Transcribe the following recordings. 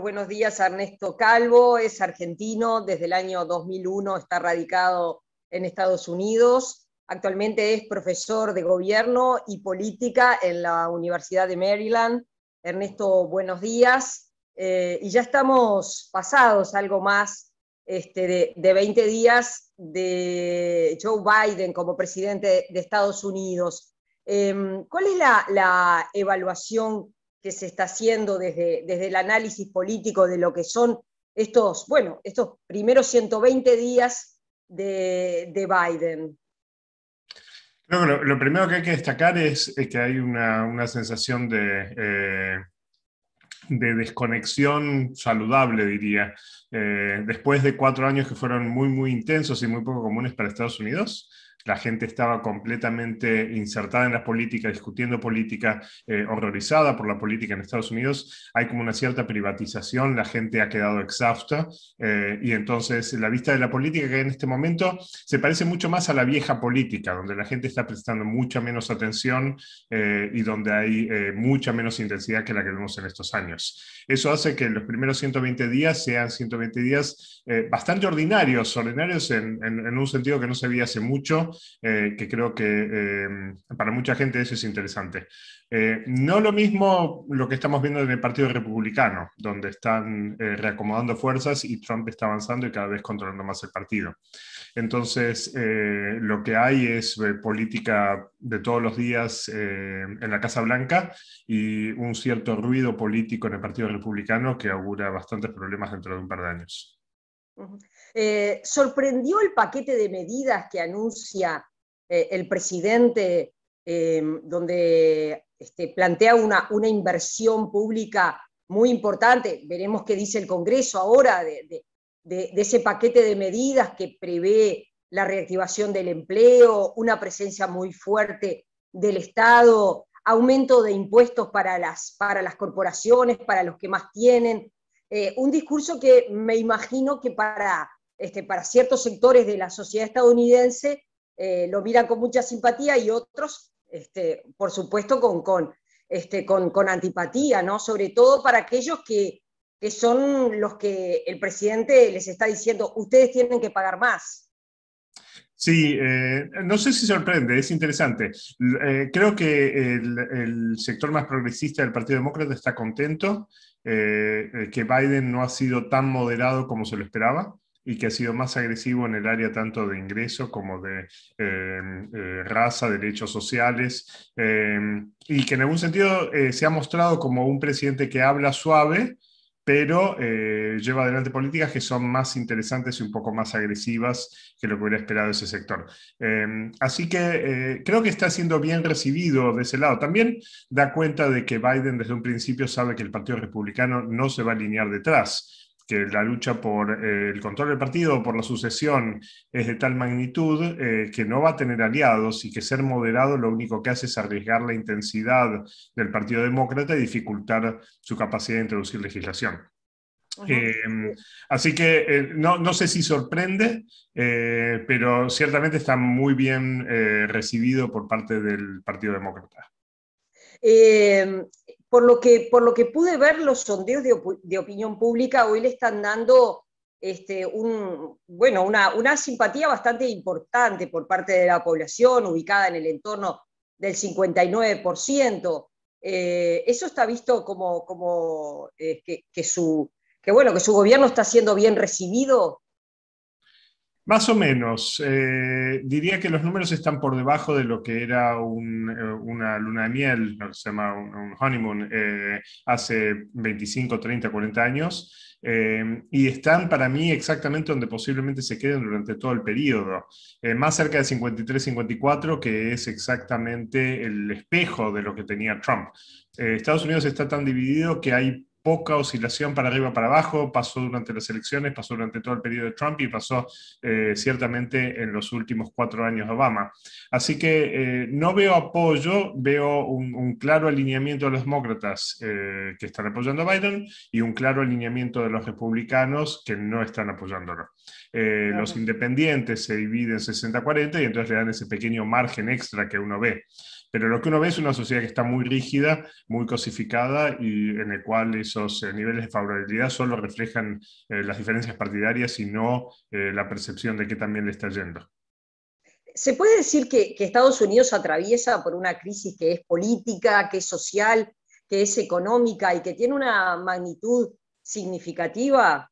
buenos días Ernesto Calvo, es argentino, desde el año 2001 está radicado en Estados Unidos, actualmente es profesor de gobierno y política en la Universidad de Maryland. Ernesto, buenos días. Eh, y ya estamos pasados algo más este, de, 20 días de Joe Biden como presidente de Estados Unidos. Em, ¿Cuál es la, la, evaluación que se está haciendo desde, el análisis político de lo que son estos, bueno, estos primeros 120 días de, de Biden? lo, primero que hay que destacar es, que hay una, sensación eh, de, desconexión saludable, diría. Eh, después de cuatro años que fueron muy, muy intensos y muy poco comunes para Estados Unidos, la gente estaba completamente insertada en las políticas, discutiendo política, eh, horrorizada por la política en Estados Unidos, hay como una cierta privatización, la gente ha quedado exhausta eh, y entonces la vista de la política que en este momento se parece mucho más a la vieja política, donde la gente está prestando mucha menos atención eh, y donde hay mucha menos intensidad que la que vemos en estos años. Eso hace que los primeros 120 días sean 120 días bastante ordinarios, ordinarios en, en un sentido que no se veía hace mucho, eh, que creo que eh, para mucha gente eso es interesante. Eh, no lo mismo lo que estamos viendo en el Partido Republicano, donde están reacomodando fuerzas y Trump está avanzando y cada vez controlando más el partido. Entonces, lo que hay es política de todos los días en la Casa Blanca y un cierto ruido político en el Partido Republicano que augura bastantes problemas dentro de un par de años. Eh, ¿Sorprendió el paquete de medidas que anuncia eh, el presidente, eh, donde este, plantea una, inversión pública muy importante? Veremos qué dice el Congreso ahora de, ese paquete de medidas que prevé la reactivación del empleo, una presencia muy fuerte del Estado, aumento de impuestos para las corporaciones, para los que más tienen, eh, un discurso que me imagino que para, este, para ciertos sectores de la sociedad estadounidense eh, lo miran con mucha simpatía y otros, este, por supuesto, con, este, con, con, antipatía, ¿no? sobre todo para aquellos que, que son los que el presidente les está diciendo, ustedes tienen que pagar más. Sí, eh, no sé si sorprende, es interesante. creo que el, sector más progresista del Partido Demócrata está contento eh, eh, que Biden no ha sido tan moderado como se lo esperaba y que ha sido más agresivo en el área tanto de ingreso como de em, eh, raza, derechos sociales, em, y que en algún sentido se ha mostrado como un presidente que habla suave, pero eh, lleva adelante políticas que son más interesantes y un poco más agresivas que lo que hubiera esperado ese sector. Em, así que eh, creo que está siendo bien recibido de ese lado. También da cuenta de que Biden desde un principio sabe que el Partido Republicano no se va a alinear detrás que la lucha por eh, el control del partido, o por la sucesión, es de tal magnitud eh, que no va a tener aliados y que ser moderado lo único que hace es arriesgar la intensidad del Partido Demócrata y dificultar su capacidad de introducir legislación. Em, así que eh, no, sé si sorprende, pero ciertamente está muy bien recibido por parte del Partido Demócrata. Em, por lo que, por lo que pude ver, los sondeos de, opinión pública hoy le están dando este, un, bueno, una, simpatía bastante importante por parte de la población, ubicada en el entorno del 59%. Eh, eso está visto como, como eh, que, su, que, bueno, que su gobierno está siendo bien recibido más o menos. Eh, diría que los números están por debajo de lo que era eh, una luna de miel, se llama un, honeymoon, eh, hace 25, 30, 40 años. y están para mí exactamente donde posiblemente se queden durante todo el periodo, más cerca de 53-54, que es exactamente el espejo de lo que tenía Trump. Estados Unidos está tan dividido que hay poca oscilación para arriba, para abajo, pasó durante las elecciones, pasó durante todo el periodo de Trump y pasó eh, ciertamente en los últimos cuatro años de Obama. Así que eh, no veo apoyo, veo un, claro alineamiento de los demócratas eh, que están apoyando a Biden y un claro alineamiento de los republicanos que no están apoyándolo. Eh, los independientes se dividen 60-40 y entonces le dan ese pequeño margen extra que uno ve. Pero lo que uno ve es una sociedad que está muy rígida, muy cosificada y en el cual esos eh, niveles de favorabilidad solo reflejan eh, las diferencias partidarias y no la percepción de que también le está yendo. ¿Se puede decir que Estados Unidos atraviesa por una crisis que es política, que es social, que es económica y que tiene una magnitud significativa?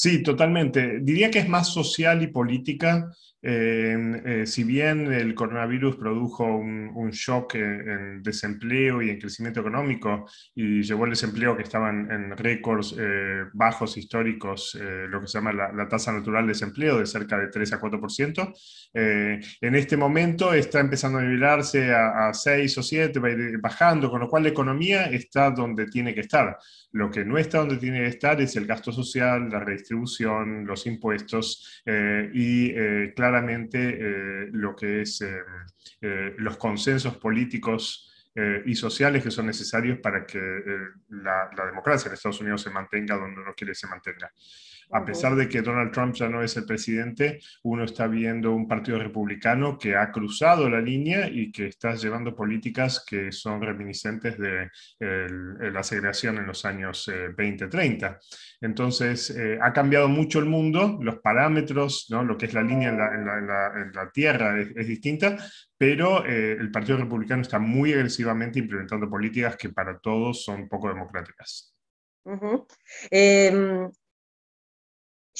Sí, totalmente. Diría que es más social y política eh, si bien el coronavirus produjo un, shock en, desempleo y en crecimiento económico y llevó el desempleo que estaban en récords eh, bajos históricos, eh, lo que se llama la, tasa natural de desempleo de cerca de 3 a 4%, en este momento está empezando a nivelarse a, a 6 o 7, va ir bajando, con lo cual la economía está donde tiene que estar. Lo que no está donde tiene que estar es el gasto social, la redistribución, los impuestos y, claro, claramente eh, lo que es eh, eh, los consensos políticos y sociales que son necesarios para que la, democracia en Estados Unidos se mantenga donde uno quiere que se mantenga. A pesar de que Donald Trump ya no es el presidente, uno está viendo un partido republicano que ha cruzado la línea y que está llevando políticas que son reminiscentes de la segregación en los años 20-30. Eh, Entonces, eh, ha cambiado mucho el mundo, los parámetros, ¿no? lo que es la línea en la, tierra es, distinta, pero eh, el Partido Republicano está muy agresivamente implementando políticas que para todos son poco democráticas.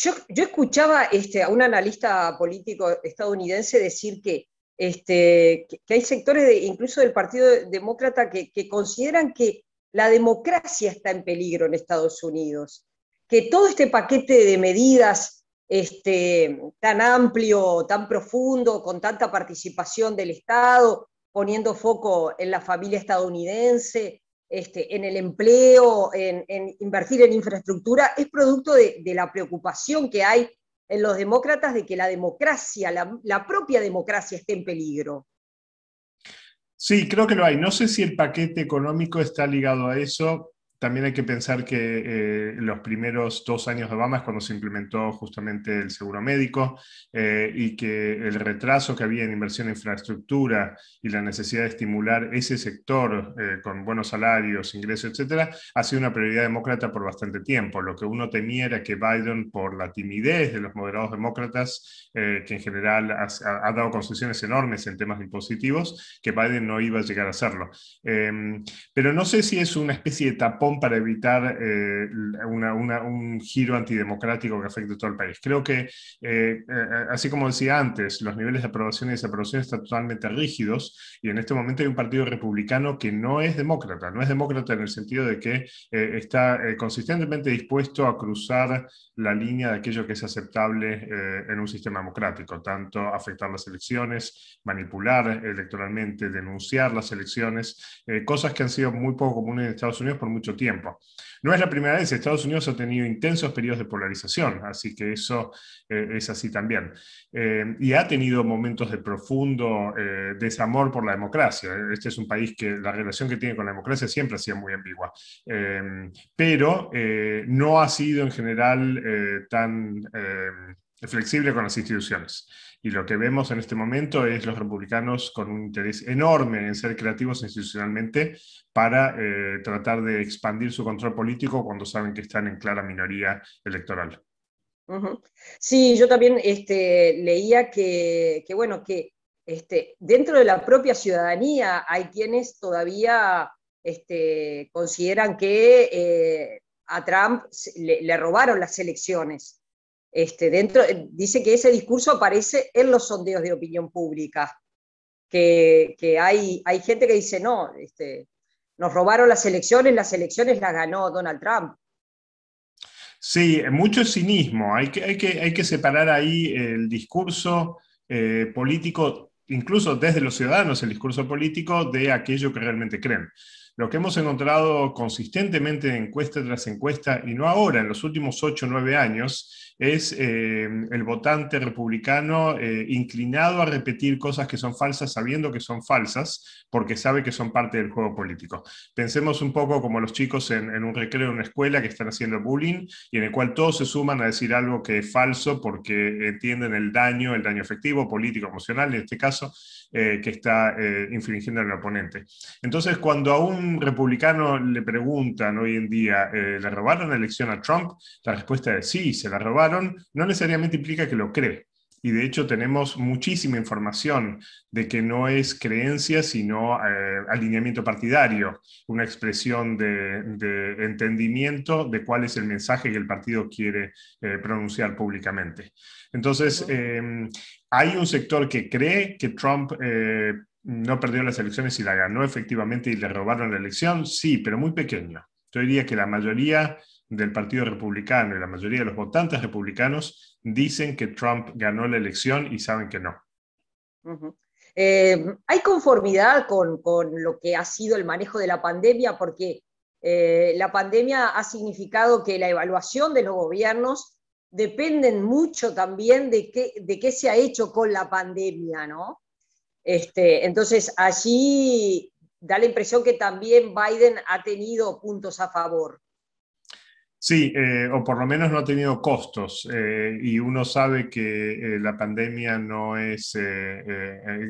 Yo, escuchaba este, a un analista político estadounidense decir que, este, hay sectores incluso del Partido Demócrata que, consideran que la democracia está en peligro en Estados Unidos, que todo este paquete de medidas este, tan amplio, tan profundo, con tanta participación del Estado, poniendo foco en la familia estadounidense, este, en el empleo, en, invertir en infraestructura, es producto de, la preocupación que hay en los demócratas de que la democracia, la propia democracia esté en peligro. Sí, creo que lo hay. No sé si el paquete económico está ligado a eso. También hay que pensar que eh, los primeros dos años de Obama es cuando se implementó justamente el seguro médico eh, y que el retraso que había en inversión en infraestructura y la necesidad de estimular ese sector eh, con buenos salarios, ingresos, etcétera, ha sido una prioridad demócrata por bastante tiempo. Lo que uno temía era que Biden, por la timidez de los moderados demócratas, que en general ha, dado concesiones enormes en temas impositivos, que Biden no iba a llegar a hacerlo. Em, pero no sé si es una especie de tapón para evitar eh, un giro antidemocrático que afecte a todo el país. Creo que, eh, eh, así como decía antes, los niveles de aprobación y desaprobación están totalmente rígidos y en este momento hay un partido republicano que no es demócrata, no es demócrata en el sentido de que está consistentemente dispuesto a cruzar la línea de aquello que es aceptable en un sistema democrático, tanto afectar las elecciones, manipular electoralmente, denunciar las elecciones, cosas que han sido muy poco comunes en Estados Unidos por mucho tiempo tiempo. No es la primera vez, Estados Unidos ha tenido intensos periodos de polarización, así que eso eh, es así también. Eh, y ha tenido momentos de profundo eh, desamor por la democracia. Este es un país que la relación que tiene con la democracia siempre ha sido muy ambigua, pero no ha sido en general tan flexible con las instituciones. Y lo que vemos en este momento es los republicanos con un interés enorme en ser creativos institucionalmente para eh, tratar de expandir su control político cuando saben que están en clara minoría electoral. Sí, yo también este, leía que, que bueno, que este, dentro de la propia ciudadanía hay quienes todavía este, consideran que eh, a Trump le robaron las elecciones este, dentro, eh, dice que ese discurso aparece en los sondeos de opinión pública, que, hay, gente que dice, no, este, nos robaron las elecciones, las elecciones las ganó Donald Trump. Sí, mucho cinismo, hay que, hay que, separar ahí el discurso eh, político, incluso desde los ciudadanos, el discurso político de aquello que realmente creen. Lo que hemos encontrado consistentemente en encuesta tras encuesta, y no ahora, en los últimos 8 o 9 años, es eh, el votante republicano eh, inclinado a repetir cosas que son falsas sabiendo que son falsas porque sabe que son parte del juego político. Pensemos un poco como los chicos en, un recreo en una escuela que están haciendo bullying y en el cual todos se suman a decir algo que es falso porque entienden el daño, el daño efectivo, político, emocional, en este caso, eh, que está infringiendo al oponente. Entonces, cuando a un republicano le preguntan hoy en día, ¿le robaron la elección a Trump? La respuesta es sí, se la robaron no necesariamente implica que lo cree. Y de hecho tenemos muchísima información de que no es creencia, sino eh, alineamiento partidario, una expresión de, entendimiento de cuál es el mensaje que el partido quiere eh, pronunciar públicamente. Entonces, em, hay un sector que cree que Trump eh, no perdió las elecciones y la ganó efectivamente y le robaron la elección, sí, pero muy pequeño. Yo diría que la mayoría del Partido Republicano y la mayoría de los votantes republicanos dicen que Trump ganó la elección y saben que no. Eh, ¿Hay conformidad con, lo que ha sido el manejo de la pandemia? Porque eh, la pandemia ha significado que la evaluación de los gobiernos dependen mucho también de qué, de qué se ha hecho con la pandemia, ¿no? Este, entonces, allí da la impresión que también Biden ha tenido puntos a favor. Sí, eh, o por lo menos no ha tenido costos eh, y uno sabe que eh, la pandemia no es,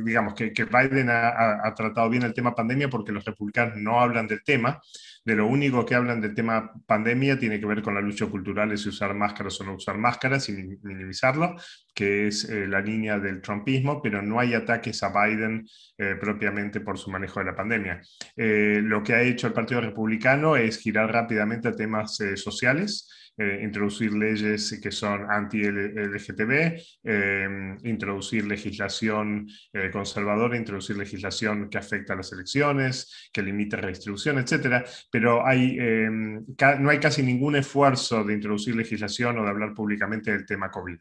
digamos, que, Biden ha, ha, tratado bien el tema pandemia porque los republicanos no hablan del tema, de lo único que hablan del tema pandemia tiene que ver con la lucha cultural, es usar máscaras o no usar máscaras y minimizarlo, que es eh, la línea del trumpismo, pero no hay ataques a Biden eh, propiamente por su manejo de la pandemia. Eh, lo que ha hecho el Partido Republicano es girar rápidamente a temas sociales eh, introducir leyes que son anti-LGTB, eh, introducir legislación eh, conservadora, introducir legislación que afecta a las elecciones, que limita la distribución, etc. Pero hay, no hay casi ningún esfuerzo de introducir legislación o de hablar públicamente del tema COVID.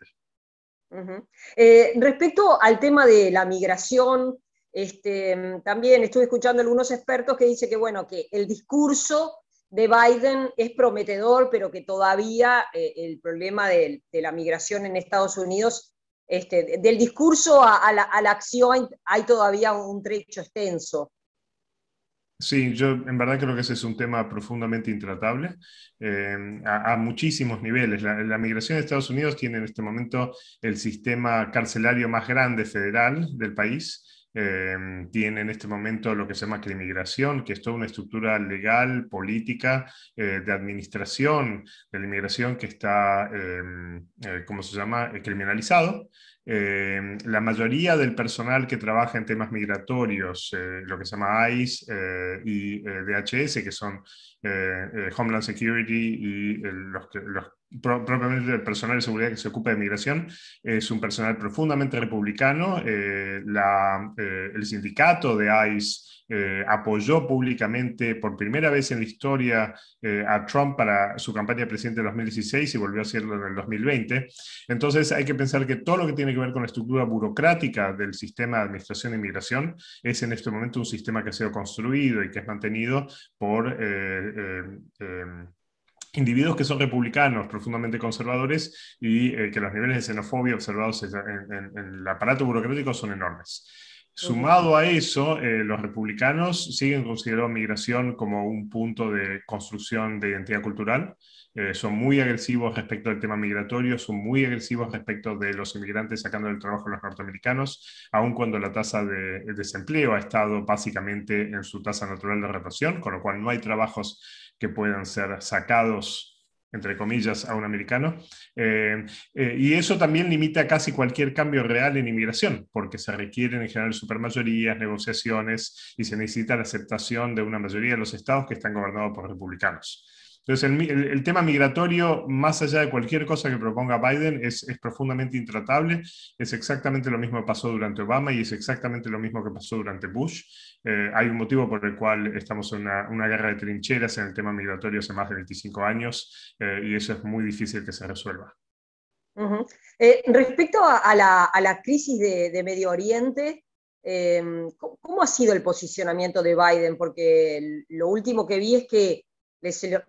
respecto al tema de la migración, este, también estuve escuchando algunos expertos que dicen que, bueno, que el discurso de Biden es prometedor, pero que todavía eh, el problema de, la migración en Estados Unidos, este, del discurso a, la, acción hay todavía un trecho extenso. Sí, yo en verdad creo que ese es un tema profundamente intratable eh, a, muchísimos niveles. La, la, migración de Estados Unidos tiene en este momento el sistema carcelario más grande federal del país. Em, tiene en este momento lo que se llama inmigración, que es toda una estructura legal, política, eh, de administración de la inmigración que está, em, eh, ¿cómo se llama?, eh, criminalizado. Em, la mayoría del personal que trabaja en temas migratorios, eh, lo que se llama ICE y DHS, que son Homeland Security y los, los propiamente el personal de seguridad que se ocupa de migración es un personal profundamente republicano. Eh, eh, el sindicato de ICE eh, apoyó públicamente por primera vez en la historia a Trump para su campaña de presidente en 2016 y volvió a hacerlo en el 2020. Entonces hay que pensar que todo lo que tiene que ver con la estructura burocrática del sistema de administración de inmigración es en este momento un sistema que ha sido construido y que es mantenido por individuos que son republicanos, profundamente conservadores, y eh, que los niveles de xenofobia observados en, el aparato burocrático son enormes. Sumado a eso, eh, los republicanos siguen considerando migración como un punto de construcción de identidad cultural. Eh, son muy agresivos respecto al tema migratorio, son muy agresivos respecto de los inmigrantes sacando del trabajo a los norteamericanos, aun cuando la tasa de desempleo ha estado básicamente en su tasa natural de rotación, con lo cual no hay trabajos que puedan ser sacados entre comillas, a un americano. Eh, eh, y eso también limita casi cualquier cambio real en inmigración, porque se requieren en general supermayorías, negociaciones y se necesita la aceptación de una mayoría de los estados que están gobernados por republicanos. Entonces, el, tema migratorio, más allá de cualquier cosa que proponga Biden, es, profundamente intratable. Es exactamente lo mismo que pasó durante Obama y es exactamente lo mismo que pasó durante Bush. Eh, hay un motivo por el cual estamos en una, guerra de trincheras en el tema migratorio hace más de 25 años eh, y eso es muy difícil que se resuelva. Eh, respecto a, la, crisis de, Medio Oriente, ¿cómo ha sido el posicionamiento de Biden? Porque lo último que vi es que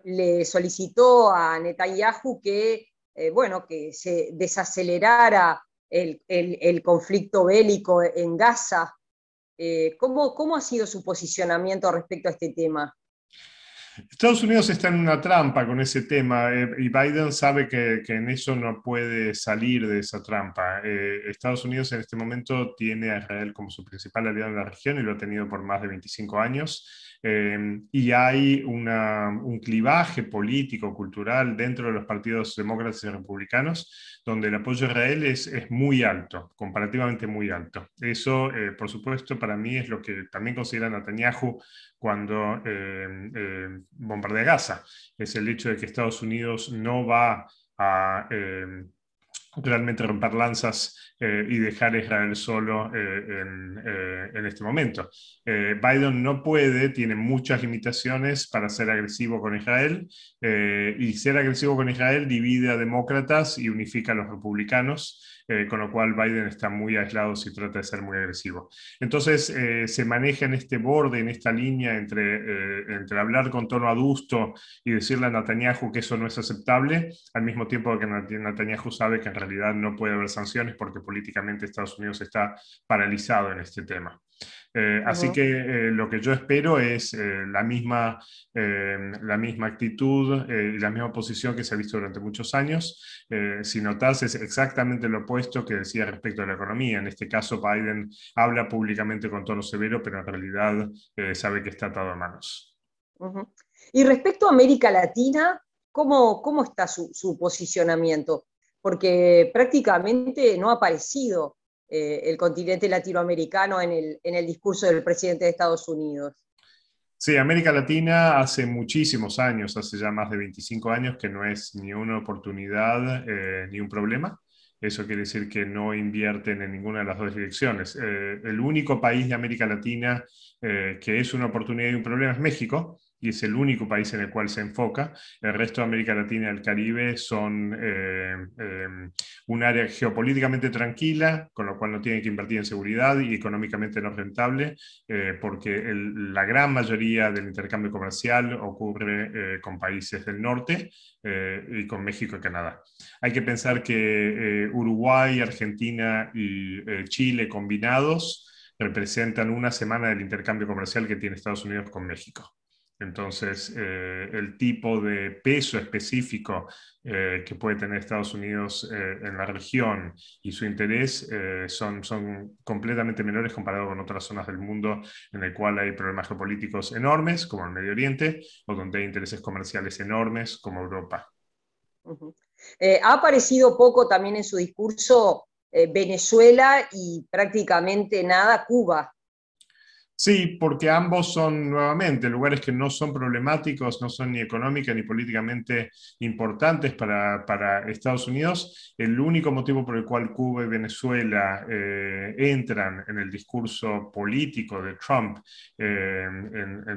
le, solicitó a Netanyahu que, eh, bueno, que se desacelerara el, conflicto bélico en Gaza. Eh, ¿cómo, ¿Cómo ha sido su posicionamiento respecto a este tema? Estados Unidos está en una trampa con ese tema eh, y Biden sabe que, en eso no puede salir de esa trampa. Eh, Estados Unidos en este momento tiene a Israel como su principal aliado en la región y lo ha tenido por más de 25 años. Eh, y hay un clivaje político, cultural dentro de los partidos demócratas y republicanos donde el apoyo a Israel es, muy alto, comparativamente muy alto. Eso, eh, por supuesto, para mí es lo que también considera Netanyahu cuando eh, eh, bombardea Gaza, es el hecho de que Estados Unidos no va a realmente romper lanzas eh, y dejar a Israel solo eh, eh, en, este momento. Biden no puede, tiene muchas limitaciones para ser agresivo con Israel y ser agresivo con Israel divide a demócratas y unifica a los republicanos. Eh, con lo cual Biden está muy aislado si trata de ser muy agresivo. Entonces, eh, se maneja en este borde, en esta línea entre, eh, entre hablar con tono adusto y decirle a Netanyahu que eso no es aceptable, al mismo tiempo que Netanyahu sabe que en realidad no puede haber sanciones porque políticamente Estados Unidos está paralizado en este tema. Eh, así que eh, lo que yo espero es eh, la, misma, la misma actitud, la misma posición que se ha visto durante muchos años. si notas, es exactamente lo opuesto que decía respecto a la economía. En este caso, Biden habla públicamente con tono severo, pero en realidad sabe que está atado a manos. Y respecto a América Latina, ¿cómo, cómo está su, su posicionamiento? Porque prácticamente no ha aparecido eh, el continente latinoamericano en el, discurso del presidente de Estados Unidos. Sí, América Latina hace muchísimos años, hace ya más de 25 años, que no es ni una oportunidad eh, ni un problema. Eso quiere decir que no invierten en ninguna de las dos direcciones. Eh, el único país de América Latina que es una oportunidad y un problema es México, y es el único país en el cual se enfoca. El resto de América Latina y el Caribe son eh, em, un área geopolíticamente tranquila, con lo cual no tienen que invertir en seguridad y económicamente no rentable, eh, porque la gran mayoría del intercambio comercial ocurre eh, con países del norte y con México y Canadá. Hay que pensar que Uruguay, Argentina y Chile combinados representan una semana del intercambio comercial que tiene Estados Unidos con México. Entonces, eh, el tipo de peso específico eh, que puede tener Estados Unidos eh, en la región y su interés son, completamente menores comparado con otras zonas del mundo en el cual hay problemas geopolíticos enormes, como el Medio Oriente, o donde hay intereses comerciales enormes, como Europa. ha aparecido poco también en su discurso Venezuela y prácticamente nada Cuba. Sí, porque ambos son nuevamente lugares que no son problemáticos, no son ni económica ni políticamente importantes para, Estados Unidos. El único motivo por el cual Cuba y Venezuela eh, entran en el discurso político de Trump eh,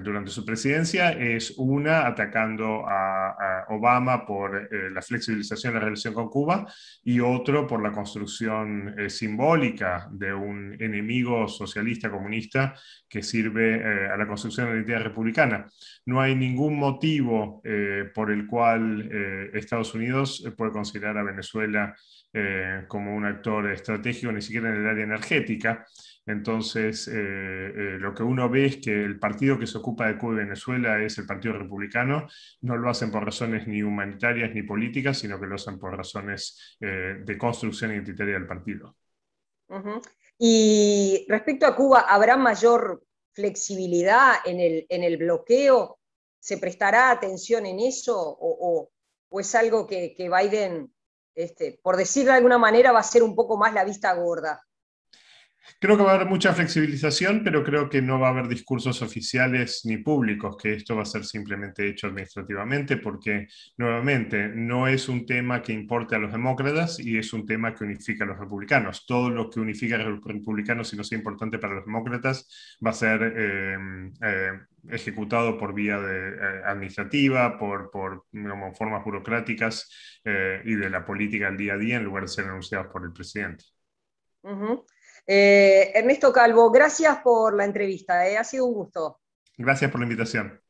durante su presidencia es una atacando a, Obama por eh, la flexibilización de la relación con Cuba y otro por la construcción simbólica de un enemigo socialista comunista que sirve eh, a la construcción de la identidad republicana. No hay ningún motivo eh, por el cual eh, Estados Unidos puede considerar a Venezuela como un actor estratégico, ni siquiera en el área energética. Entonces, lo que uno ve es que el partido que se ocupa de Cuba y Venezuela es el Partido Republicano. No lo hacen por razones ni humanitarias ni políticas, sino que lo hacen por razones de construcción identitaria del partido. Ajá. Y respecto a Cuba, ¿habrá mayor flexibilidad en el, en el bloqueo? ¿Se prestará atención en eso? ¿O, es algo que, Biden, este, por decirlo de alguna manera, va a ser un poco más la vista gorda? Creo que va a haber mucha flexibilización, pero creo que no va a haber discursos oficiales ni públicos, que esto va a ser simplemente hecho administrativamente, porque nuevamente no es un tema que importe a los demócratas y es un tema que unifica a los republicanos. Todo lo que unifica a los republicanos, si no sea importante para los demócratas, va a ser em, eh, ejecutado por vía eh, administrativa, por, formas burocráticas eh, y de la política del día a día, en lugar de ser anunciados por el presidente. Ajá. Eh, Ernesto Calvo, gracias por la entrevista, eh, ha sido un gusto. Gracias por la invitación.